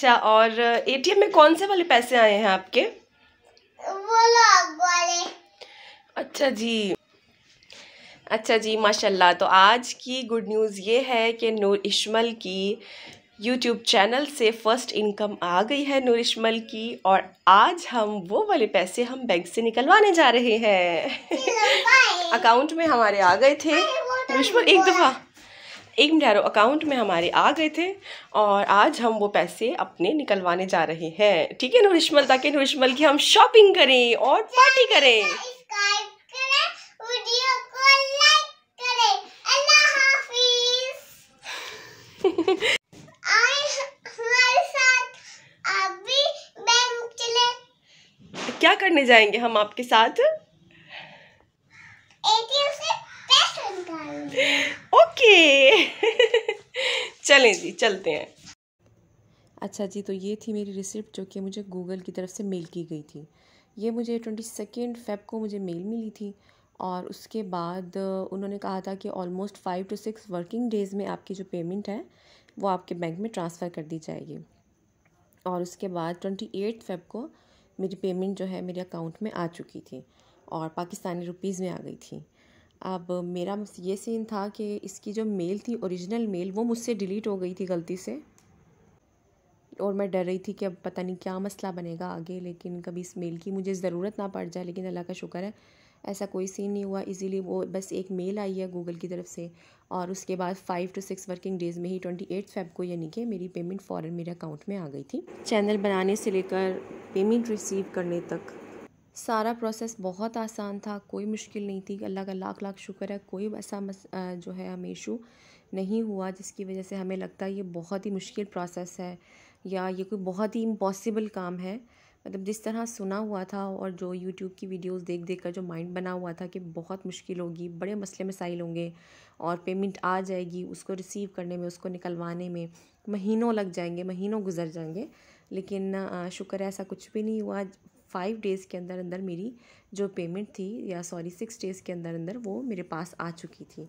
अच्छा और एटीएम में कौन से वाले पैसे आए हैं आपके वाले अच्छा जी अच्छा जी माशाल्लाह तो आज की गुड न्यूज़ ये है कि नूर इशमल की यूट्यूब चैनल से फ़र्स्ट इनकम आ गई है नूर इशमल की और आज हम वो वाले पैसे हम बैंक से निकलवाने जा रहे हैं अकाउंट में हमारे आ गए थे तो नूर इशमल एक दफ़ा एक मिडारो अकाउंट में हमारे आ गए थे और आज हम वो पैसे अपने निकलवाने जा रहे हैं ठीक है नूरिशमल ताकि नूरिशमल की हम शॉपिंग करें और पार्टी करें क्या करने जाएंगे हम आपके साथ एटीएम से पैसे निकालने ओके चलें जी चलते हैं अच्छा जी तो ये थी मेरी रिसिप्ट जो कि मुझे गूगल की तरफ से मेल की गई थी ये मुझे ट्वेंटी सेकेंड फेब को मुझे मेल मिली थी और उसके बाद उन्होंने कहा था कि almost five to six working days में आपकी जो पेमेंट है वो आपके बैंक में ट्रांसफ़र कर दी जाएगी और उसके बाद ट्वेंटी एट फेब को मेरी पेमेंट जो है मेरे अकाउंट में आ चुकी थी और पाकिस्तानी रुपीज़ में आ गई थी अब मेरा ये सीन था कि इसकी जो मेल थी ओरिजिनल मेल वो मुझसे डिलीट हो गई थी गलती से और मैं डर रही थी कि अब पता नहीं क्या मसला बनेगा आगे लेकिन कभी इस मेल की मुझे ज़रूरत ना पड़ जाए लेकिन अल्लाह का शुक्र है ऐसा कोई सीन नहीं हुआ इजीली वो बस एक मेल आई है गूगल की तरफ से और उसके बाद five to six working days में ही ट्वेंटी एट फेब को यानी कि मेरी पेमेंट फ़ॉरन मेरे अकाउंट में आ गई थी चैनल बनाने से लेकर पेमेंट रिसीव करने तक सारा प्रोसेस बहुत आसान था कोई मुश्किल नहीं थी अल्लाह का लाख लाख शुक्र है कोई ऐसा मस, जो है हमें इशू नहीं हुआ जिसकी वजह से हमें लगता है ये बहुत ही मुश्किल प्रोसेस है या ये कोई बहुत ही इम्पॉसिबल काम है मतलब जिस तरह सुना हुआ था और जो यूट्यूब की वीडियोस देख देख कर जो माइंड बना हुआ था कि बहुत मुश्किल होगी बड़े मसले मसाइल होंगे और पेमेंट आ जाएगी उसको रिसीव करने में उसको निकलवाने में महीनों लग जाएंगे महीनों गुजर जाएंगे लेकिन शुक्र ऐसा कुछ भी नहीं हुआ फाइव डेज़ के अंदर अंदर मेरी जो पेमेंट थी या सॉरी सिक्स डेज़ के अंदर अंदर वो मेरे पास आ चुकी थी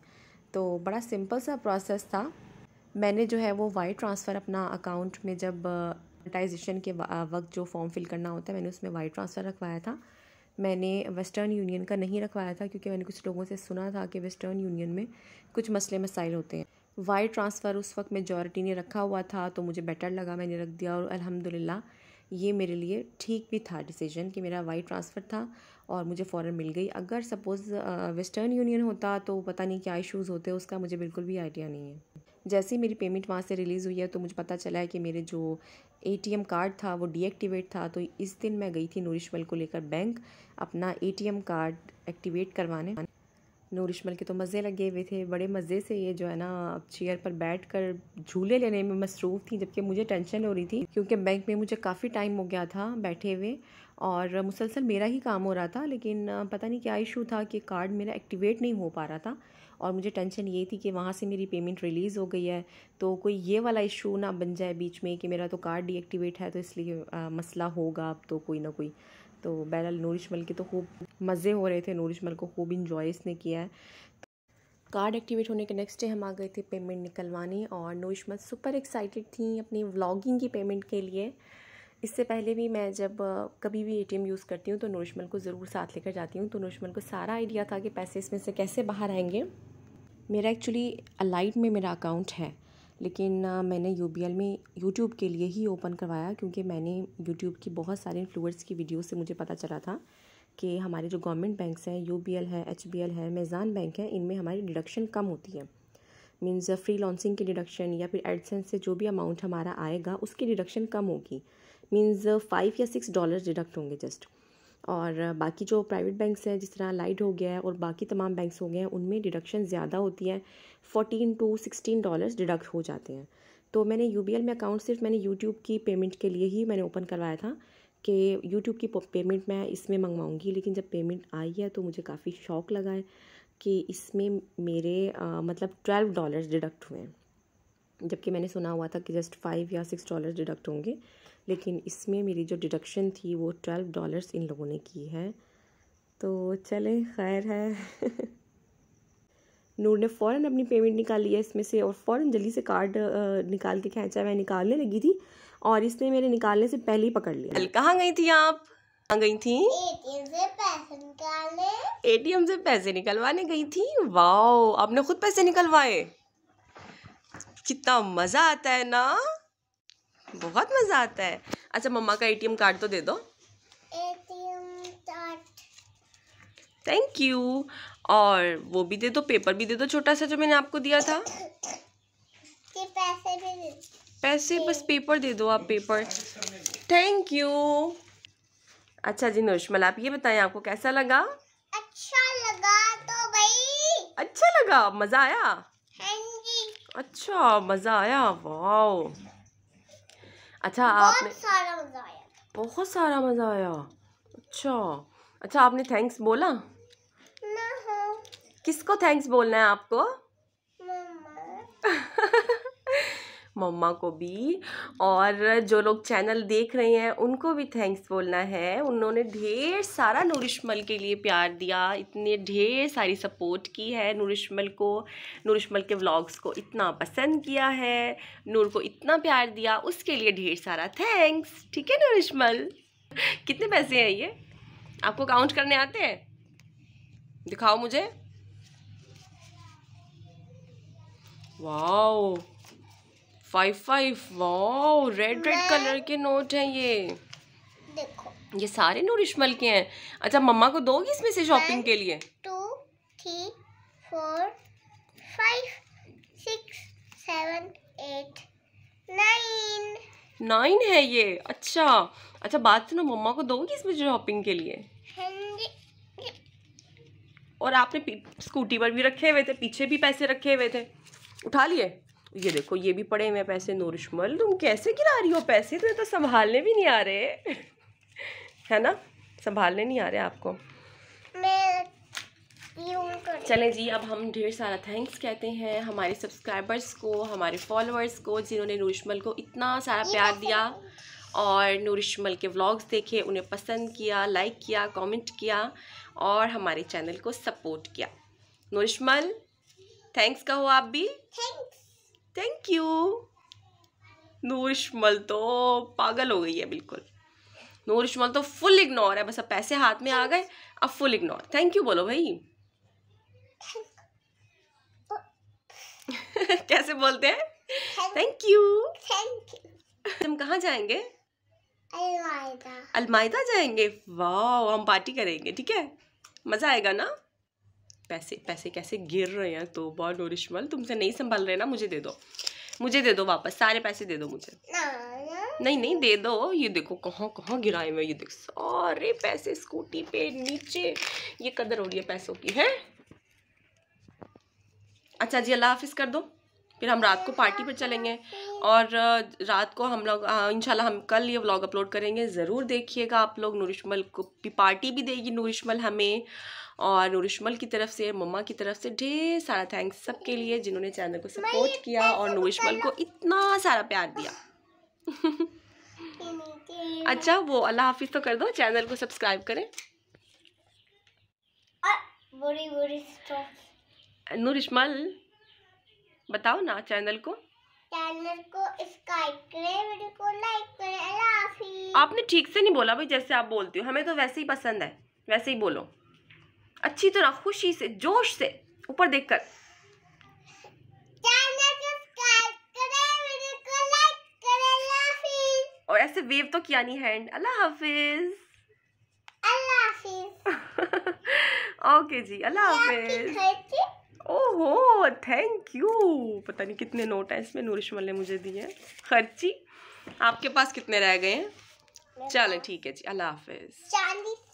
तो बड़ा सिंपल सा प्रोसेस था मैंने जो है वो वाई ट्रांसफ़र अपना अकाउंट में जब एडवर्टाइजेशन के वक्त जो फॉर्म फिल करना होता है मैंने उसमें वाई ट्रांसफ़र रखवाया था मैंने वेस्टर्न यूनियन का नहीं रखवाया था क्योंकि मैंने कुछ लोगों से सुना था कि वेस्टर्न यूनियन में कुछ मसले मसाइल होते हैं वाई ट्रांसफ़र उस वक्त मेजॉरिटी ने रखा हुआ था तो मुझे बेटर लगा मैंने रख दिया और अलहमदिल्ला ये मेरे लिए ठीक भी था डिसीजन कि मेरा वाई ट्रांसफ़र था और मुझे फ़ौरन मिल गई अगर सपोज़ वेस्टर्न यूनियन होता तो पता नहीं क्या इशूज़ होते उसका मुझे बिल्कुल भी आइडिया नहीं है जैसे ही मेरी पेमेंट वहाँ से रिलीज़ हुई है तो मुझे पता चला है कि मेरे जो एटीएम कार्ड था वो डीएक्टिवेट था तो इस दिन मैं गई थी नूरिशमल को लेकर बैंक अपना एटीएम कार्ड एक्टिवेट करवाने नूर के तो मज़े लगे हुए थे बड़े मज़े से ये जो है ना चेयर पर बैठ कर झूले लेने में मसरूफ़ थी जबकि मुझे टेंशन हो रही थी क्योंकि बैंक में मुझे काफ़ी टाइम हो गया था बैठे हुए और मुसलसल मेरा ही काम हो रहा था लेकिन पता नहीं क्या इशू था कि कार्ड मेरा एक्टिवेट नहीं हो पा रहा था और मुझे टेंशन ये थी कि वहाँ से मेरी पेमेंट रिलीज़ हो गई है तो कोई ये वाला इशू ना बन जाए बीच में कि मेरा तो कार्ड डीएक्टिवेट है तो इसलिए आ, मसला होगा अब तो कोई ना कोई तो बहरहाल नूरिश मल के तो खूब मज़े हो रहे थे नूरिश मल को खूब इन्जॉय इसने किया है कार्ड एक्टिवेट होने के नेक्स्ट डे हम आ गए थे पेमेंट निकलवाने और नूर सुपर एक्साइटेड थी अपनी व्लॉगिंग की पेमेंट के लिए इससे पहले भी मैं जब कभी भी एटीएम यूज़ करती हूँ तो नूरिशमल को ज़रूर साथ लेकर जाती हूँ तो नूरिशमल को सारा आइडिया था कि पैसे इसमें से कैसे बाहर आएंगे मेरा एक्चुअली अलाइट में मेरा अकाउंट है लेकिन मैंने यू में यूट्यूब के लिए ही ओपन करवाया क्योंकि मैंने यूट्यूब की बहुत सारे इन्फ्लुएंस की वीडियो से मुझे पता चला था कि हमारे जो गवर्नमेंट बैंक्स हैं यू है एच है मेज़ान बैंक है इनमें हमारी डिडक्शन कम होती है मीन्स फ्री लॉन्सिंग की डिडक्शन या फिर एडसेंस से जो भी अमाउंट हमारा आएगा उसकी डिडक्शन कम होगी मीन्स फाइव या सिक्स डॉलर डिडक्ट होंगे जस्ट और बाकी जो प्राइवेट बैंक्स हैं जिस तरह लाइट हो गया है और बाकी तमाम बैंक्स हो गए हैं उनमें डिडक्शन ज़्यादा होती है fourteen to sixteen dollars deduct हो जाते हैं तो मैंने यू में अकाउंट सिर्फ मैंने यूट्यूब की पेमेंट के लिए ही मैंने ओपन करवाया था कि यूट्यूब की पेमेंट मैं इसमें मंगवाऊँगी लेकिन जब पेमेंट आई है तो मुझे काफ़ी शौक लगा है कि इसमें मेरे आ, मतलब ट्वेल्व डॉलर्स डिडक्ट हुए हैं जबकि मैंने सुना हुआ था कि जस्ट फाइव या सिक्स डॉलर डिडक्ट होंगे लेकिन इसमें मेरी जो डिडक्शन थी वो ट्वेल्व डॉलर्स इन लोगों ने की है तो चलें खैर है नूर ने फ़ौर अपनी पेमेंट निकाल लिया इसमें से और फ़ौर जल्दी से कार्ड निकाल के खींचा मैं निकालने लगी थी और इसने मेरे निकालने से पहले ही पकड़ लिया कल कहाँ गई थी आप कहाँ गई थी एटीएम से पैसे निकालने एटीएम से पैसे निकलवाने गई थी वाओ आपने खुद पैसे निकलवाए कितना मज़ा आता है ना बहुत मज़ा आता है अच्छा मम्मा का एटीएम कार्ड तो दे दो थैंक यू और वो भी दे दो पेपर भी दे दो छोटा सा जो मैंने आपको दिया था पैसे भी पैसे बस पेपर दे दो आप पेपर थैंक यू अच्छा जी नोशमल आप ये बताएं आपको कैसा लगा अच्छा लगा तो भाई अच्छा लगा मज़ा आया अच्छा मज़ा आया वाओ अच्छा आपने बहुत सारा मज़ा आया बहुत सारा मज़ा आया अच्छा अच्छा आपने थैंक्स बोला किसको थैंक्स बोलना है आपको मम्मा को भी और जो लोग चैनल देख रहे हैं उनको भी थैंक्स बोलना है उन्होंने ढेर सारा नूरिशमल के लिए प्यार दिया इतने ढेर सारी सपोर्ट की है नूरिशमल को नूरिशमल के व्लॉग्स को इतना पसंद किया है नूर को इतना प्यार दिया उसके लिए ढेर सारा थैंक्स ठीक है नूरिशमल कितने पैसे हैं ये आपको काउंट करने आते हैं दिखाओ मुझे wow five five wow red red colour के नोट हैं ये देखो ये सारे नूरिशमल के हैं अच्छा मम्मा को दोगी इसमें से शॉपिंग के लिए two three four five six seven eight nine nine है ये अच्छा अच्छा बात सुनो मम्मा को दोगी इसमें शॉपिंग के लिए हाँ और आपने स्कूटी पर भी रखे हुए थे पीछे भी पैसे रखे हुए थे उठा लिए ये देखो ये भी पड़े हुए पैसे नूरिशमल तुम कैसे गिरा रही हो पैसे तुम्हें तो संभालने भी नहीं आ रहे है ना संभालने नहीं आ रहे आपको चलें जी अब हम ढेर सारा थैंक्स कहते हैं हमारे सब्सक्राइबर्स को हमारे फॉलोअर्स को जिन्होंने नूरिशमल को इतना सारा प्यार दिया और नूरिशमल के व्लॉग्स देखे उन्हें पसंद किया लाइक किया कमेंट किया और हमारे चैनल को सपोर्ट किया नूरिशमल थैंक्स कहो आप भी थैंक यू नूर तो पागल हो गई है बिल्कुल नूर तो फुल इग्नोर है बस अब पैसे हाथ में आ गए अब फुल इग्नोर थैंक यू बोलो भाई कैसे बोलते हैं थैंक यू हम कहाँ जाएंगे अलमायदा अलमायदा जाएंगे वाह हम पार्टी करेंगे ठीक है मज़ा आएगा ना पैसे पैसे कैसे गिर रहे हैं तो बहुत नोरिशमल तुमसे नहीं संभाल रहे ना मुझे दे दो मुझे दे दो वापस सारे पैसे दे दो मुझे नहीं नहीं दे दो ये देखो कहाँ कहाँ गिराए हुए ये देखो सारे पैसे स्कूटी पे नीचे ये कदर हो रही है पैसों की है अच्छा जी अल्लाह हाफिज़ कर दो फिर हम रात को पार्टी पर चलेंगे और रात को हम लोग इंशाल्लाह हम कल ये व्लॉग अपलोड करेंगे ज़रूर देखिएगा आप लोग नूरिशमल को भी पार्टी भी देगी नूरिशमल हमें और नूरिशमल की तरफ से मम्मा की तरफ से ढेर सारा थैंक्स सबके लिए जिन्होंने चैनल को सपोर्ट किया और तो नूरिशमल को इतना सारा प्यार दिया अच्छा वो अल्लाह हाफिज़ तो कर दो चैनल को सब्सक्राइब करें नूरिशमल बताओ ना चैनल को चैनल को सब्सक्राइब करें वीडियो को लाइक करें आपने ठीक से नहीं बोला भाई जैसे आप बोलती हो हमें तो वैसे ही पसंद है वैसे ही बोलो अच्छी तरह खुशी से जोश से ऊपर देखकर और ऐसे वेव तो किया नहीं हैंड अल्लाह हाफिज अल्लाह हाफिज ओके जी अल्लाह हाफिज ओहो थैंक यू पता नहीं कितने नोट हैं इसमें नूरिशमल ने मुझे दिए हैं खर्ची आपके पास कितने रह गए हैं चलो ठीक है जी अल्लाह हाफिज चालीस